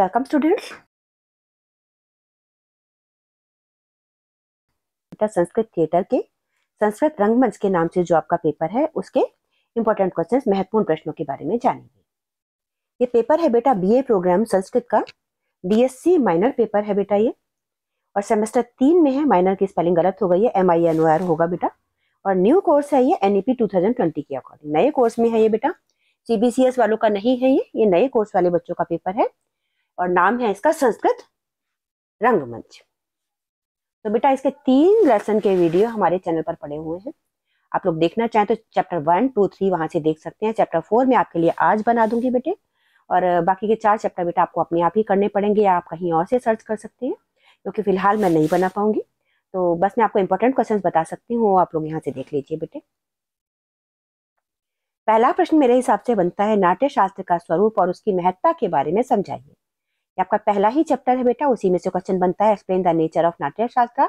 Welcome students. Sanskrit theatre के संस्कृत रंगमंच के नाम से जो आपका पेपर है उसके इंपॉर्टेंट क्वेश्चंस महत्वपूर्ण प्रश्नों के बारे में जानेंगे ये पेपर है बेटा बीए प्रोग्राम संस्कृत का डीएससी माइनर पेपर है बेटा ये और सेमेस्टर तीन में है माइनर की स्पेलिंग गलत हो गई है M I N O R होगा बेटा और न्यू कोर्स है ये N E P two thousand twenty के अकॉर्डिंग नए कोर्स में है ये बेटा सी बी सी एस वालों का नहीं है ये ये नए कोर्स वाले बच्चों का पेपर है और नाम है इसका संस्कृत रंगमंच तो बेटा इसके तीन लेसन के वीडियो हमारे चैनल पर पड़े हुए हैं आप लोग देखना चाहें तो चैप्टर वन टू थ्री वहां से देख सकते हैं चैप्टर फोर में आपके लिए आज बना दूंगी बेटे और बाकी के चार चैप्टर बेटा आपको अपने आप ही करने पड़ेंगे या आप कहीं और से सर्च कर सकते हैं क्योंकि फिलहाल मैं नहीं बना पाऊंगी तो बस मैं आपको इम्पोर्टेंट क्वेश्चन बता सकती हूँ आप लोग यहाँ से देख लीजिए बेटे पहला प्रश्न मेरे हिसाब से बनता है नाट्य शास्त्र का स्वरूप और उसकी महत्ता के बारे में समझाइए आपका पहला ही चैप्टर है बेटा उसी में से क्वेश्चन बनता है एक्सप्लेन द नेचर ऑफ नाट्य शास्त्र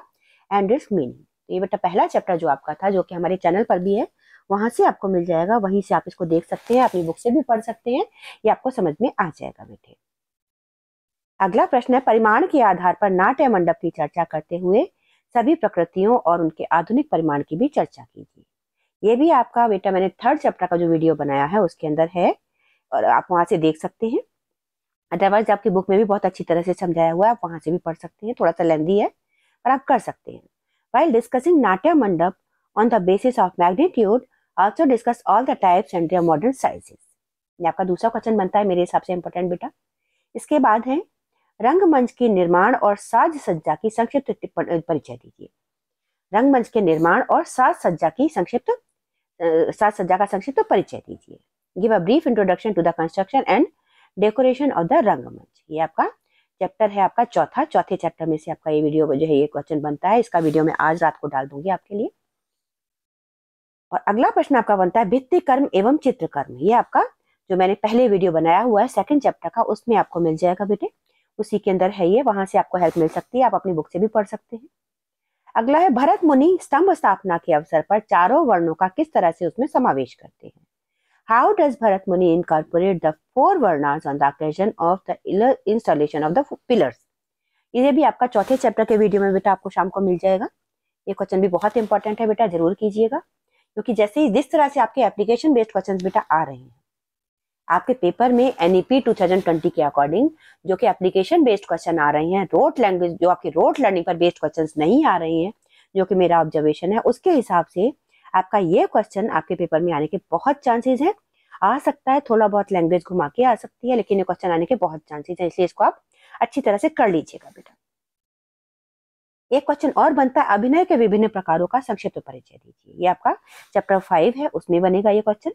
एंड इट्स मीनिंग ये बेटा पहला चैप्टर जो आपका था जो कि हमारे चैनल पर भी है वहां से आपको मिल जाएगा वहीं से आप इसको देख सकते हैं अपनी बुक से भी पढ़ सकते हैं ये आपको समझ में आ जाएगा बेटे अगला प्रश्न है परिमाण के आधार पर नाट्य मंडप की चर्चा करते हुए सभी प्रकृतियों और उनके आधुनिक परिमाण की भी चर्चा कीजिए ये भी आपका बेटा मैंने थर्ड चैप्टर का जो वीडियो बनाया है उसके अंदर है और आप वहाँ से देख सकते हैं अदरवाइज आपकी बुक में भी बहुत अच्छी तरह से समझाया हुआ है आप वहाँ से भी पढ़ सकते हैं थोड़ा सा लेंदी है पर आप कर सकते हैं while discussing Natya Mandap on the basis of magnitude also discuss all the types and modern sizes ये आपका दूसरा क्वेश्चन बनता है मेरे हिसाब से इंपॉर्टेंट बेटा इसके बाद है रंगमंच के निर्माण और साज सज्जा की संक्षिप्त परिचय दीजिए रंगमंच के निर्माण और साज सज्जा की संक्षिप्त साज सज्जा का संक्षिप्त परिचय दीजिए give a brief introduction to the construction and decoration of the rangmanch ये आपका चैप्टर है आपका चौथा चौथे चैप्टर में से आपका ये वीडियो जो है ये क्वेश्चन बनता है इसका वीडियो मैं आज रात को डाल दूंगी आपके लिए और अगला प्रश्न आपका बनता है भित्ति कर्म एवं कर्म ये आपका जो मैंने पहले वीडियो बनाया हुआ है सेकंड चैप्टर का उसमें आपको मिल जाएगा बेटे उसी के अंदर है ये वहां से आपको हेल्प मिल सकती है आप अपनी बुक से भी पढ़ सकते हैं अगला है भरत मुनि स्तंभ स्थापना के अवसर पर चारों वर्णों का किस तरह से उसमें समावेश करते हैं How does Bharat Muni incorporate the four Varnas on the occasion of the installation of the pillars? ये भी आपका चौथे चैप्टर के वीडियो में बेटा आपको शाम को मिल जाएगा ये क्वेश्चन भी बहुत इंपॉर्टेंट है बेटा जरूर कीजिएगा क्योंकि जैसे ही जिस तरह से आपके एप्लीकेशन बेस्ड क्वेश्चन बेटा आ रहे हैं आपके पेपर में एनईपी 2020 e के अकॉर्डिंग जो कि एप्लीकेशन बेस्ड क्वेश्चन आ रहे हैं रोड लैंग्वेज जो आपके रोड लर्निंग पर बेस्ड क्वेश्चन नहीं आ रहे हैं जो कि मेरा ऑब्जर्वेशन है उसके हिसाब से आपका ये क्वेश्चन आपके पेपर में आने के बहुत चांसेज है आ सकता है थोड़ा बहुत लैंग्वेज घुमा के आ सकती है लेकिन ये क्वेश्चन आने के बहुत चांसेज है इसलिए इसको आप अच्छी तरह से कर लीजिएगा बेटा एक क्वेश्चन और बनता है अभिनय के विभिन्न प्रकारों का संक्षिप्त परिचय दीजिए ये आपका चैप्टर फाइव है उसमें बनेगा ये क्वेश्चन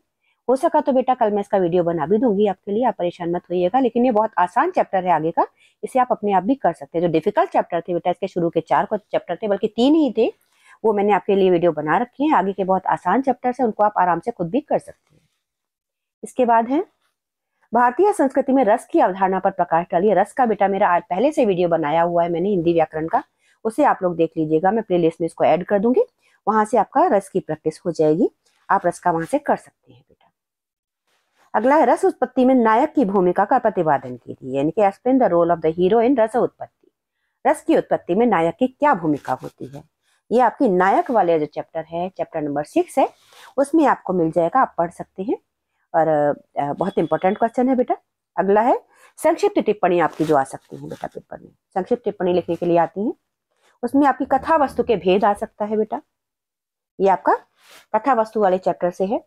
हो सका तो बेटा कल मैं इसका वीडियो बना भी दूंगी आपके लिए आप परेशान मत होइएगा लेकिन ये बहुत आसान चैप्टर है आगे का इसे आप अपने आप भी कर सकते हैं जो डिफिकल्ट चैप्टर थे बेटा इसके शुरू के चार चैप्टर थे बल्कि तीन ही थे वो मैंने आपके लिए वीडियो बना रखी है आगे के बहुत आसान चैप्टर्स हैं उनको आप आराम से खुद भी कर सकते हैं इसके बाद है भारतीय संस्कृति में रस की अवधारणा पर प्रकाश डालिए रस का बेटा मेरा पहले से वीडियो बनाया हुआ है मैंने हिंदी व्याकरण का उसे आप लोग देख लीजिएगा मैं प्ले में इसको ऐड कर दूंगी वहां से आपका रस की प्रैक्टिस हो जाएगी आप रस का वहां से कर सकते हैं बेटा अगला है रस उत्पत्ति में नायक की भूमिका का प्रतिपादन कीजिए यानी कि explain the role of the hero in rasa उत्पत्ति रस की उत्पत्ति में नायक की क्या भूमिका होती है ये आपकी नायक वाले जो चैप्टर है चैप्टर नंबर सिक्स है उसमें आपको मिल जाएगा आप पढ़ सकते हैं और बहुत इंपॉर्टेंट क्वेश्चन है बेटा अगला है संक्षिप्त टिप्पणी आपकी जो आ सकती है बेटा पेपर में संक्षिप्त टिप्पणी लिखने के लिए आती है उसमें आपकी कथा वस्तु के भेद आ सकता है बेटा ये आपका कथा वस्तु वाले चैप्टर से है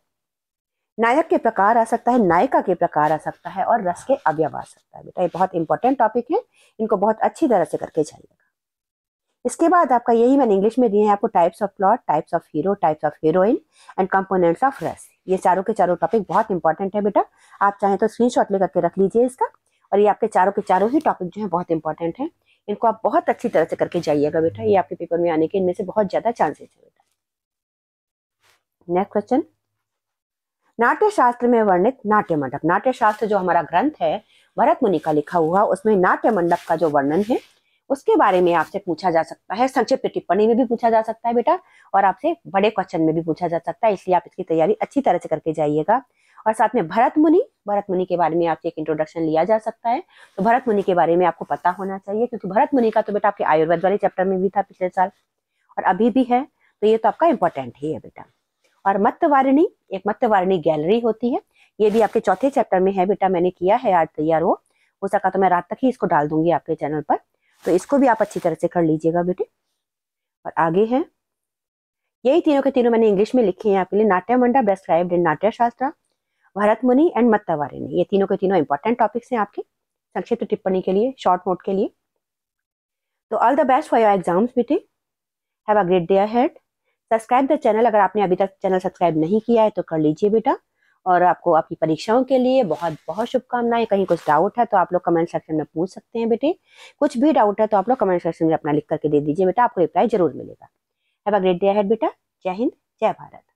नायक के प्रकार आ सकता है नायिका के प्रकार आ सकता है और रस के अवयव आ सकता है बेटा ये बहुत इंपॉर्टेंट टॉपिक है इनको बहुत अच्छी तरह से करके जाइएगा इसके बाद आपका यही मैंने इंग्लिश में दिए हैं आपको types of plot types of hero types of heroine and components of rasa ये चारों के चारों टॉपिक बहुत इंपॉर्टेंट है बेटा आप चाहें तो स्क्रीन शॉट लेकर रख लीजिए इसका और ये आपके चारों के चारों ही टॉपिक जो है बहुत इंपॉर्टेंट है इनको आप बहुत अच्छी तरह से करके जाइएगा बेटा ये आपके पेपर में आने के इनमें से बहुत ज्यादा चांसेस है बेटा नेक्स्ट क्वेश्चन नाट्य शास्त्र में वर्णित नाट्य मंडप नाट्य शास्त्र जो हमारा ग्रंथ है भरत मुनि का लिखा हुआ उसमें नाट्य मंडप का जो वर्णन है उसके बारे में आपसे पूछा जा सकता है संक्षिप्त टिप्पणी में भी पूछा जा सकता है बेटा और आपसे बड़े क्वेश्चन में भी पूछा जा सकता है इसलिए आप इसकी तैयारी अच्छी तरह से करके जाइएगा और साथ में भरत मुनि भरत मुनि के बारे में आपसे एक इंट्रोडक्शन लिया जा सकता है तो भरत मुनि के बारे में आपको पता होना चाहिए क्योंकि भरत मुनि का तो बेटा आपके आयुर्वेद वाले चैप्टर में भी था पिछले साल और अभी भी है तो ये तो आपका इंपॉर्टेंट ही है बेटा और मत्वारिणी एक मत्वारिणी गैलरी होती है ये भी आपके चौथे चैप्टर में है बेटा मैंने किया है आज तैयार हो हो सका तो मैं रात तक ही इसको डाल दूंगी आपके चैनल पर तो इसको भी आप अच्छी तरह से कर लीजिएगा बेटे और आगे है यही तीनों के तीनों मैंने इंग्लिश में लिखे हैं आपके लिए नाट्य मंडा बेस्क्राइब्ड इन नाट्य शास्त्र भरत मुनि एंड मत्तावारिणी ये तीनों के तीनों इंपॉर्टेंट टॉपिक्स हैं आपके संक्षिप्त टिप्पणी के लिए शॉर्ट नोट के लिए तो all the best for your exams बेटे have a great day ahead subscribe the channel अगर आपने अभी तक चैनल सब्सक्राइब नहीं किया है तो कर लीजिए बेटा और आपको आपकी परीक्षाओं के लिए बहुत बहुत शुभकामनाएं कहीं कुछ डाउट है तो आप लोग कमेंट सेक्शन में पूछ सकते हैं बेटे कुछ भी डाउट है तो आप लोग कमेंट सेक्शन में अपना लिख करके दे दीजिए बेटा आपको रिप्लाई जरूर मिलेगा हैव अ ग्रेट डे हेड बेटा जय हिंद जय भारत